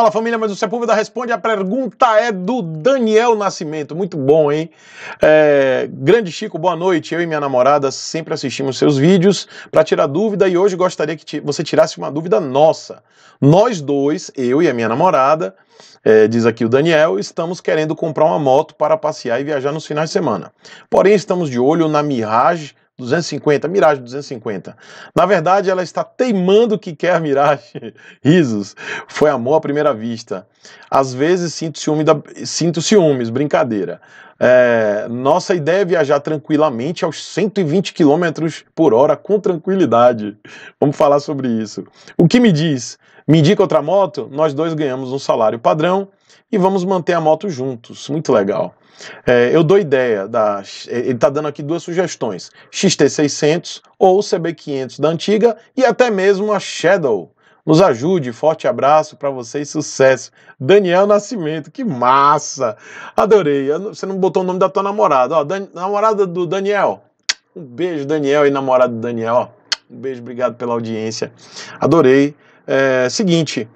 Fala família, mas o Sepúlveda responde. A pergunta é do Daniel Nascimento. Muito bom, hein? É, grande Chico, boa noite. Eu e minha namorada sempre assistimos seus vídeos para tirar dúvida e hoje gostaria que você tirasse uma dúvida nossa. Nós dois, eu e a minha namorada, é, diz aqui o Daniel, estamos querendo comprar uma moto para passear e viajar nos finais de semana. Porém, estamos de olho na Mirage 250, Mirage 250. Na verdade, ela está teimando que quer Mirage. Risos. Foi amor à primeira vista. Às vezes sinto, ciúme da... sinto ciúmes, brincadeira. É... nossa ideia é viajar tranquilamente aos 120 km por hora com tranquilidade. Vamos falar sobre isso. O que me diz? Me indica outra moto? Nós dois ganhamos um salário padrão e vamos manter a moto juntos. Muito legal. É, eu dou ideia, da, ele está dando aqui duas sugestões: XT600 ou CB500 da antiga e até mesmo a Shadow. Nos ajude, forte abraço para vocês, sucesso. Daniel Nascimento, que massa! Adorei. Você não botou o nome da tua namorada, ó, Dan, namorada do Daniel. Um beijo, Daniel e namorada do Daniel. Um beijo, obrigado pela audiência. Adorei. É, seguinte,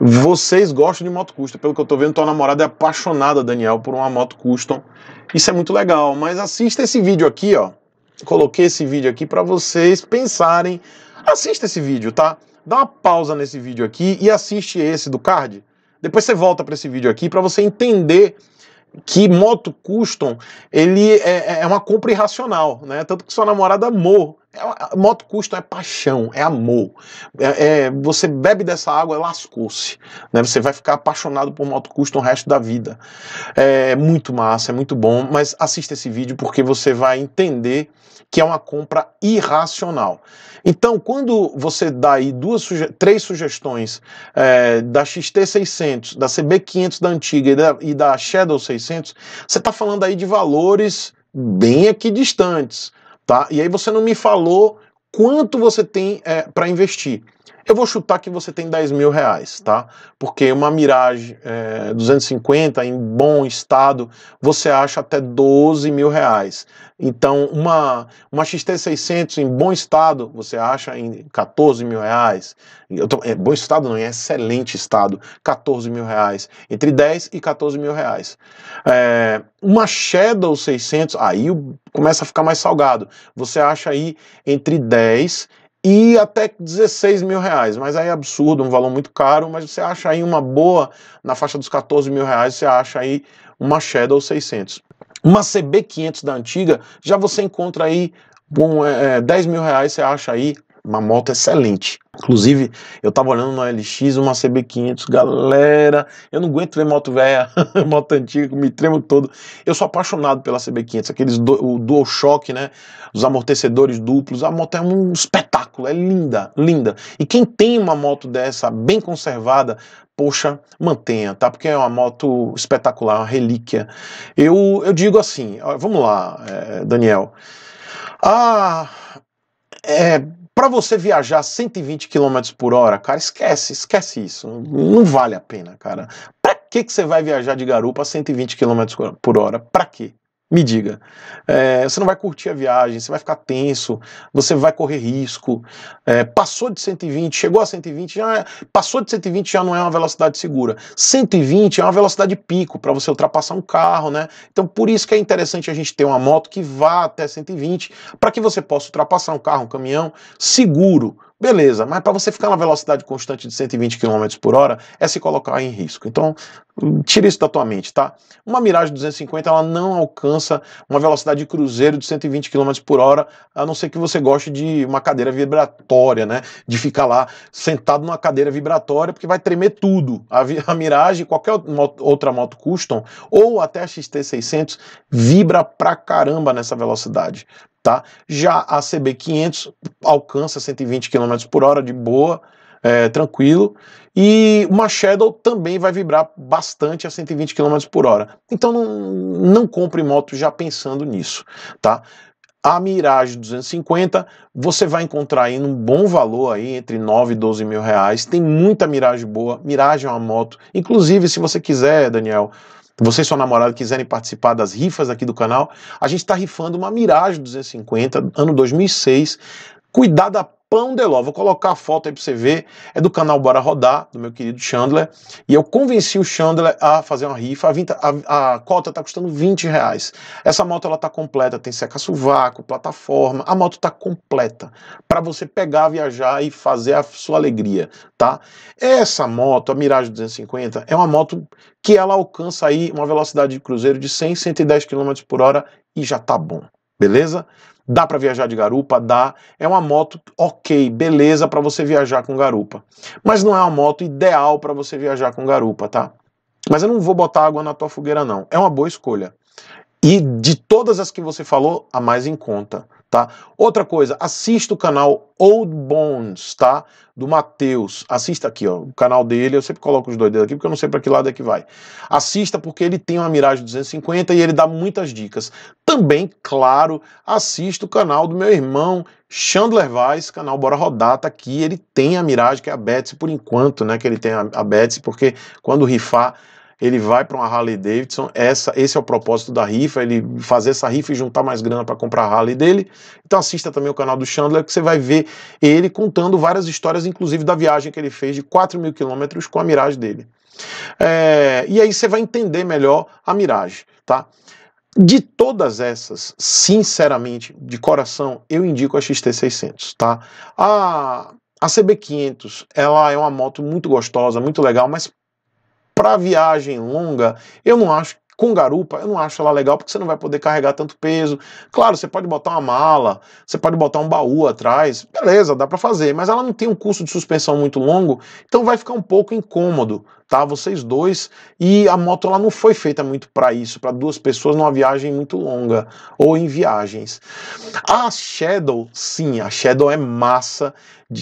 vocês gostam de moto custom. Pelo que eu tô vendo, tua namorada é apaixonada, Daniel, por uma moto custom. Isso é muito legal, mas assista esse vídeo aqui, ó. Coloquei esse vídeo aqui para vocês pensarem. Assista esse vídeo, tá? Dá uma pausa nesse vídeo aqui e assiste esse do card. Depois você volta para esse vídeo aqui para você entender que moto custom ele é, é, é uma compra irracional, né? Tanto que sua namorada amou é, moto custom é paixão, é amor. É, é você bebe dessa água, é lascou-se. Né? Você vai ficar apaixonado por moto custom o resto da vida. É muito massa, é muito bom, mas assista esse vídeo porque você vai entender que é uma compra irracional. Então, quando você dá aí duas, suge três sugestões é, da XT600, da CB500 da antiga e da, e da Shadow 600, você está falando aí de valores bem aqui distantes tá? E aí você não me falou quanto você tem é, para investir. Eu vou chutar que você tem 10 mil reais, tá? Porque uma Mirage é, 250 em bom estado, você acha até 12 mil reais. Então, uma, uma XT600 em bom estado, você acha em 14 mil reais. Tô, é, bom estado não, é excelente estado, 14 mil reais. Entre 10 e 14 mil reais. É, uma Shadow 600, aí começa a ficar mais salgado. Você acha aí entre 10 e até 16 mil reais, mas aí é absurdo, um valor muito caro, mas você acha aí uma boa, na faixa dos 14 mil reais, você acha aí uma Shadow 600. Uma CB500 da antiga, já você encontra aí com é, 10 é, mil reais, você acha aí uma moto excelente. Inclusive, eu tava olhando uma LX, uma CB500, galera, eu não aguento ver moto velha, moto antiga, me tremo todo. Eu sou apaixonado pela CB500, aqueles do, o dual shock, né? Os amortecedores duplos, a moto é um espetáculo, é linda, linda. E quem tem uma moto dessa bem conservada, poxa, mantenha, tá? Porque é uma moto espetacular, uma relíquia. Eu, eu digo assim, vamos lá, eh, Daniel. Ah, é, para você viajar 120 km por hora, cara, esquece, esquece isso. Não vale a pena, cara. Pra que, que você vai viajar de garupa a 120 km por hora? Pra quê? Me diga, é, você não vai curtir a viagem, você vai ficar tenso, você vai correr risco. É, passou de 120, chegou a 120, já é, passou de 120 já não é uma velocidade segura. 120 é uma velocidade pico para você ultrapassar um carro, né? Então por isso que é interessante a gente ter uma moto que vá até 120 para que você possa ultrapassar um carro, um caminhão seguro, Beleza, mas para você ficar na velocidade constante de 120 km por hora é se colocar em risco. Então, tira isso da tua mente, tá? Uma Mirage 250 ela não alcança uma velocidade de cruzeiro de 120 km por hora, a não ser que você goste de uma cadeira vibratória, né? De ficar lá sentado numa cadeira vibratória, porque vai tremer tudo. A, a Mirage, qualquer outra moto custom, ou até a XT600, vibra pra caramba nessa velocidade. Tá? Já a CB500 alcança 120 km por hora de boa, é, tranquilo. E uma Shadow também vai vibrar bastante a 120 km por hora. Então não, não compre moto já pensando nisso, tá? A Mirage 250 você vai encontrar aí num bom valor aí entre 9 e 12 mil reais. Tem muita Mirage boa. Mirage é uma moto. Inclusive, se você quiser, Daniel, você e sua namorada quiserem participar das rifas aqui do canal, a gente está rifando uma Mirage 250, ano 2006, cuidada Pão de Ló. Vou colocar a foto aí para você ver. É do canal Bora Rodar, do meu querido Chandler. E eu convenci o Chandler a fazer uma rifa. A, 20, a, a cota tá custando 20 reais. Essa moto ela tá completa, tem seca suvaco, plataforma. A moto tá completa para você pegar, viajar e fazer a sua alegria, tá? Essa moto, a Mirage 250, é uma moto que ela alcança aí uma velocidade de cruzeiro de 100, 110 km por hora e já tá bom, beleza? Dá para viajar de garupa? Dá. É uma moto ok, beleza para você viajar com garupa. Mas não é uma moto ideal para você viajar com garupa, tá? Mas eu não vou botar água na tua fogueira, não. É uma boa escolha. E de todas as que você falou, a mais em conta, tá? Outra coisa, assista o canal Old Bones, tá? Do Matheus. Assista aqui, ó, o canal dele, eu sempre coloco os dois dedos aqui porque eu não sei para que lado é que vai. Assista porque ele tem uma Mirage 250 e ele dá muitas dicas. Também, claro, assista o canal do meu irmão Chandler Weiss, canal Bora Rodar, tá aqui. Ele tem a Mirage, que é a Betsy por enquanto, né? Que ele tem a, a Betsy, porque quando rifar ele vai para uma Harley Davidson. Essa, esse é o propósito da rifa, ele fazer essa rifa e juntar mais grana para comprar a Harley dele. Então assista também o canal do Chandler, que você vai ver ele contando várias histórias, inclusive da viagem que ele fez de 4 mil quilômetros com a Mirage dele. É, e aí você vai entender melhor a Mirage, tá? De todas essas, sinceramente, de coração, eu indico a XT600, tá? A, a CB500, ela é uma moto muito gostosa, muito legal, mas para viagem longa, eu não acho com garupa, eu não acho ela legal porque você não vai poder carregar tanto peso. Claro, você pode botar uma mala, você pode botar um baú atrás, beleza, dá para fazer, mas ela não tem um custo de suspensão muito longo, então vai ficar um pouco incômodo tá? Vocês dois. E a moto ela não foi feita muito para isso, para duas pessoas numa viagem muito longa ou em viagens. A Shadow, sim, a Shadow é massa.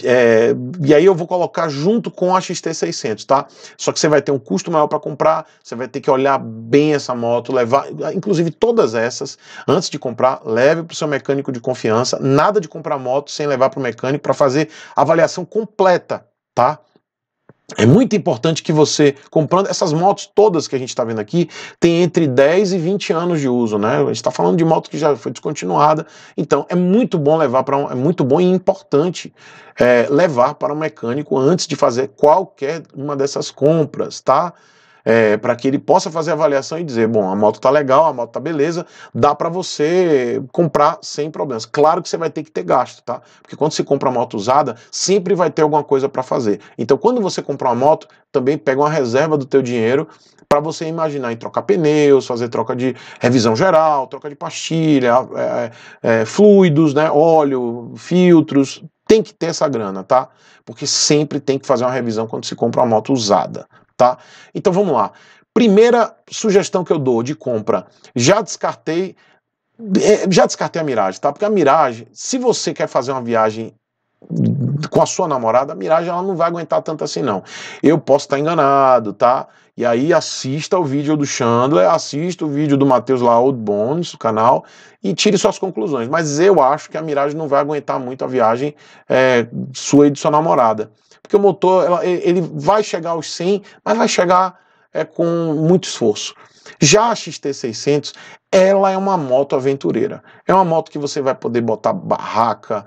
É, e aí eu vou colocar junto com a XT600, tá? Só que você vai ter um custo maior para comprar, você vai ter que olhar bem essa moto, levar, inclusive todas essas, antes de comprar, leve para o seu mecânico de confiança. Nada de comprar moto sem levar para o mecânico para fazer avaliação completa, tá? É muito importante que você, comprando essas motos todas que a gente está vendo aqui, tem entre 10 e 20 anos de uso, né? A gente está falando de moto que já foi descontinuada, então é muito bom levar para um, é muito bom e importante é, levar para um mecânico antes de fazer qualquer uma dessas compras, tá? é, para que ele possa fazer a avaliação e dizer, bom, a moto tá legal, a moto tá beleza, dá para você comprar sem problemas. Claro que você vai ter que ter gasto, tá? Porque quando você compra uma moto usada, sempre vai ter alguma coisa para fazer. Então, quando você comprar uma moto, também pega uma reserva do teu dinheiro para você imaginar em trocar pneus, fazer troca de revisão geral, troca de pastilha, é, é, é, fluidos, né, óleo, filtros, tem que ter essa grana, tá? Porque sempre tem que fazer uma revisão quando se compra uma moto usada tá? Então vamos lá. Primeira sugestão que eu dou de compra, já descartei é, já descartei a Mirage, tá? Porque a Mirage, se você quer fazer uma viagem com a sua namorada, a Mirage ela não vai aguentar tanto assim não. Eu posso estar tá enganado, tá? E aí assista o vídeo do Chandler, assista o vídeo do Matheus lá, Old Bones, o canal, e tire suas conclusões. Mas eu acho que a Mirage não vai aguentar muito a viagem é, sua e de sua namorada. Porque o motor, ela, ele vai chegar aos 100, mas vai chegar é, com muito esforço. Já a XT600, ela é uma moto aventureira. É uma moto que você vai poder botar barraca,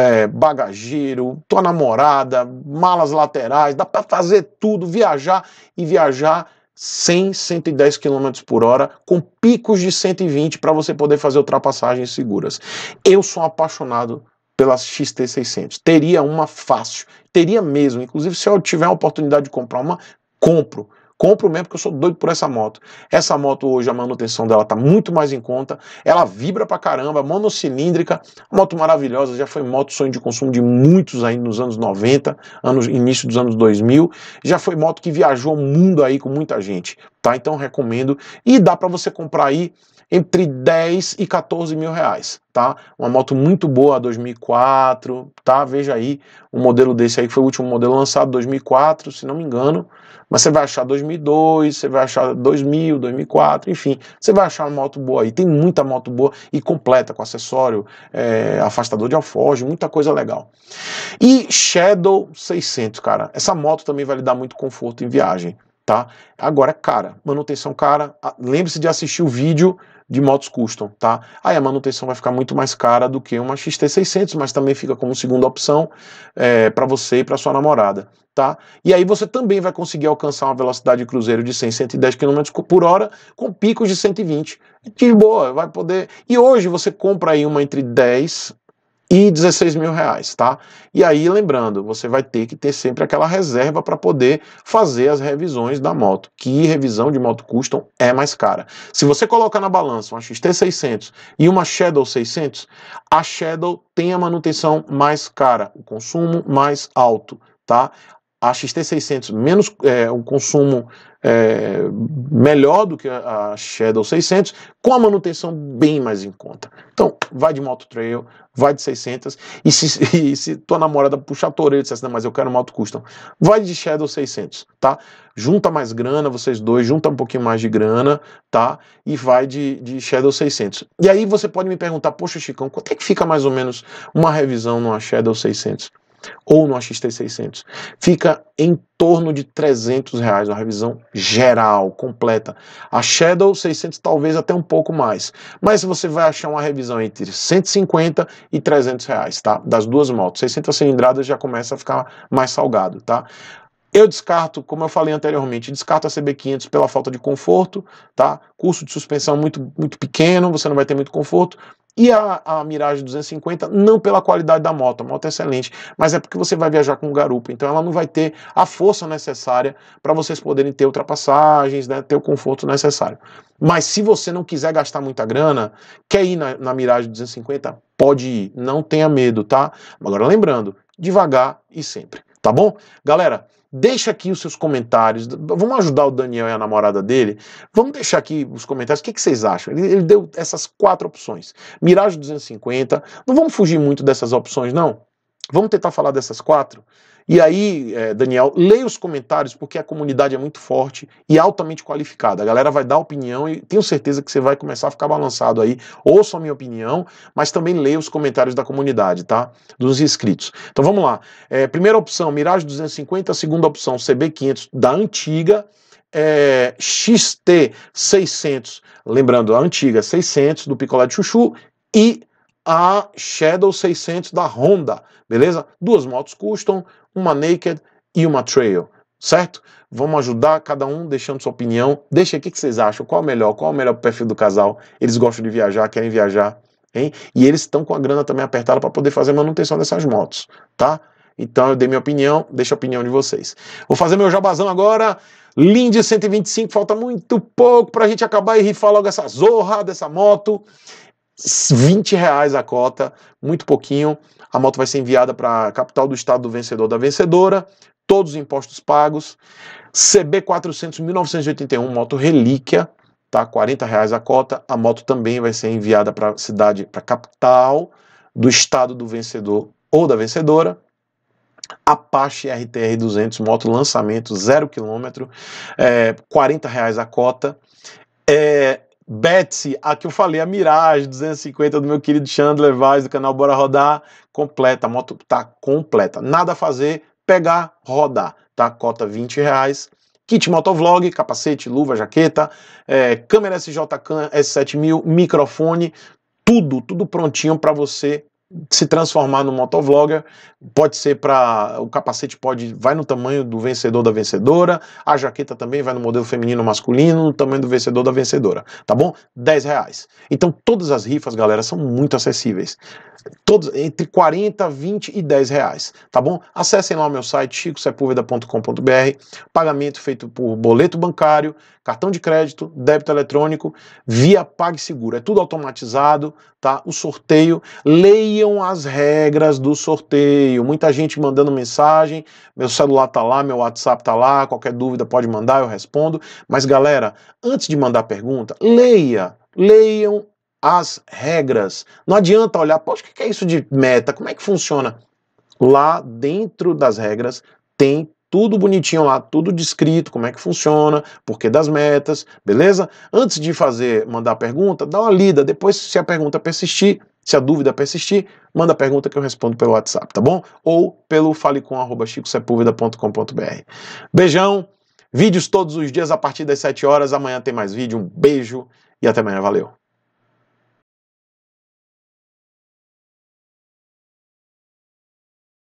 é, bagageiro, tua namorada, malas laterais, dá para fazer tudo, viajar e viajar 100, 110 km por hora, com picos de 120 para você poder fazer ultrapassagens seguras. Eu sou apaixonado pelas XT600. Teria uma fácil, teria mesmo. Inclusive, se eu tiver a oportunidade de comprar uma, compro Compro mesmo porque eu sou doido por essa moto. Essa moto hoje, a manutenção dela tá muito mais em conta. Ela vibra pra caramba, monocilíndrica, moto maravilhosa. Já foi moto sonho de consumo de muitos aí nos anos 90, anos, início dos anos 2000. Já foi moto que viajou o mundo aí com muita gente, tá? Então recomendo. E dá para você comprar aí entre 10 e 14 mil reais, tá? Uma moto muito boa, 2004, tá? Veja aí um modelo desse aí, que foi o último modelo lançado, 2004, se não me engano. Mas você vai achar 2002, você vai achar 2000, 2004, enfim. Você vai achar uma moto boa aí. Tem muita moto boa e completa, com acessório, é, afastador de alforge, muita coisa legal. E Shadow 600, cara. Essa moto também vai lhe dar muito conforto em viagem tá? Agora, cara, manutenção cara, lembre-se de assistir o vídeo de motos custom, tá? Aí a manutenção vai ficar muito mais cara do que uma XT600, mas também fica como segunda opção é, para você e para sua namorada, tá? E aí você também vai conseguir alcançar uma velocidade de cruzeiro de 100, 110 km por hora com picos de 120. De boa, vai poder... E hoje você compra aí uma entre 10 e 16 mil reais, tá? E aí, lembrando, você vai ter que ter sempre aquela reserva para poder fazer as revisões da moto, que revisão de moto custom é mais cara. Se você colocar na balança uma XT600 e uma Shadow 600, a Shadow tem a manutenção mais cara, o consumo mais alto, tá? a XT600 menos é, um consumo é, melhor do que a, Shadow 600, com a manutenção bem mais em conta. Então, vai de moto trail, vai de 600, e se, e se tua namorada puxar a orelha e disser assim, mas eu quero uma auto custom, vai de Shadow 600, tá? Junta mais grana, vocês dois, junta um pouquinho mais de grana, tá? E vai de, de Shadow 600. E aí você pode me perguntar, poxa Chicão, quanto é que fica mais ou menos uma revisão numa Shadow 600? ou no AXT600, fica em torno de 300 reais, uma revisão geral, completa. A Shadow 600 talvez até um pouco mais, mas você vai achar uma revisão entre 150 e 300 reais, tá? Das duas motos, 600 cilindradas já começa a ficar mais salgado, tá? Eu descarto, como eu falei anteriormente, descarto a CB500 pela falta de conforto, tá? Curso de suspensão muito, muito pequeno, você não vai ter muito conforto. E a, a Mirage 250, não pela qualidade da moto, a moto é excelente, mas é porque você vai viajar com um garupa, então ela não vai ter a força necessária para vocês poderem ter ultrapassagens, né, ter o conforto necessário. Mas se você não quiser gastar muita grana, quer ir na, na Mirage 250, pode ir, não tenha medo, tá? Agora lembrando, devagar e sempre, tá bom? Galera, Deixa aqui os seus comentários. Vamos ajudar o Daniel e a namorada dele? Vamos deixar aqui os comentários. O que, que vocês acham? Ele, ele, deu essas quatro opções: Mirage 250. Não vamos fugir muito dessas opções, não. Vamos tentar falar dessas quatro. E aí, é, Daniel, leia os comentários, porque a comunidade é muito forte e altamente qualificada. A galera vai dar opinião e tenho certeza que você vai começar a ficar balançado aí. Ouça a minha opinião, mas também leia os comentários da comunidade, tá? Dos inscritos. Então vamos lá. É, primeira opção, Mirage 250. Segunda opção, CB500 da antiga. É, XT 600, lembrando, a antiga 600 do Picolé de Chuchu e a Shadow 600 da Honda, beleza? Duas motos custom, uma naked e uma trail, certo? Vamos ajudar cada um deixando sua opinião. Deixa aqui o que vocês acham, qual é o melhor, qual é o melhor perfil do casal. Eles gostam de viajar, querem viajar, hein? E eles estão com a grana também apertada para poder fazer a manutenção dessas motos, tá? Então eu dei minha opinião, deixa a opinião de vocês. Vou fazer meu jabazão agora. Lindy 125, falta muito pouco para a gente acabar e rifar logo essa zorra dessa moto. 20 reais a cota, muito pouquinho a moto vai ser enviada para a capital do estado do vencedor da vencedora, todos os impostos pagos. CB 400 1981, moto relíquia, tá? 40 reais a cota. A moto também vai ser enviada para a cidade, para a capital do estado do vencedor ou da vencedora. Apache RTR 200, moto lançamento, zero quilômetro, é, eh, 40 reais a cota. É, Betsy, a que eu falei, a Mirage 250 do meu querido Chandler Vaz do canal Bora Rodar, completa, a moto tá completa. Nada a fazer, pegar, rodar, tá? Cota 20 reais. Kit Motovlog, capacete, luva, jaqueta, é, câmera SJ-CAM S7000, microfone, tudo, tudo prontinho para você se transformar num motovlogger, pode ser para o capacete pode vai no tamanho do vencedor da vencedora, a jaqueta também vai no modelo feminino masculino, no tamanho do vencedor da vencedora, tá bom? 10 reais. Então todas as rifas, galera, são muito acessíveis. Todos, entre 40, 20 e 10 reais, tá bom? Acessem lá o meu site chicosepulveda.com.br, pagamento feito por boleto bancário, cartão de crédito, débito eletrônico, via PagSeguro. É tudo automatizado, tá? O sorteio, leia seguiam as regras do sorteio. Muita gente mandando mensagem, meu celular tá lá, meu WhatsApp tá lá, qualquer dúvida pode mandar, eu respondo. Mas galera, antes de mandar pergunta, leia, leiam as regras. Não adianta olhar, poxa, o que é isso de meta? Como é que funciona? Lá dentro das regras tem tudo bonitinho lá, tudo descrito, como é que funciona, porquê das metas, beleza? Antes de fazer, mandar a pergunta, dá uma lida, depois se a pergunta persistir, se a dúvida persistir, manda a pergunta que eu respondo pelo WhatsApp, tá bom? Ou pelo falecom@chicosepulveda.com.br. Beijão. Vídeos todos os dias a partir das 7 horas. Amanhã tem mais vídeo. Um beijo e até amanhã. Valeu.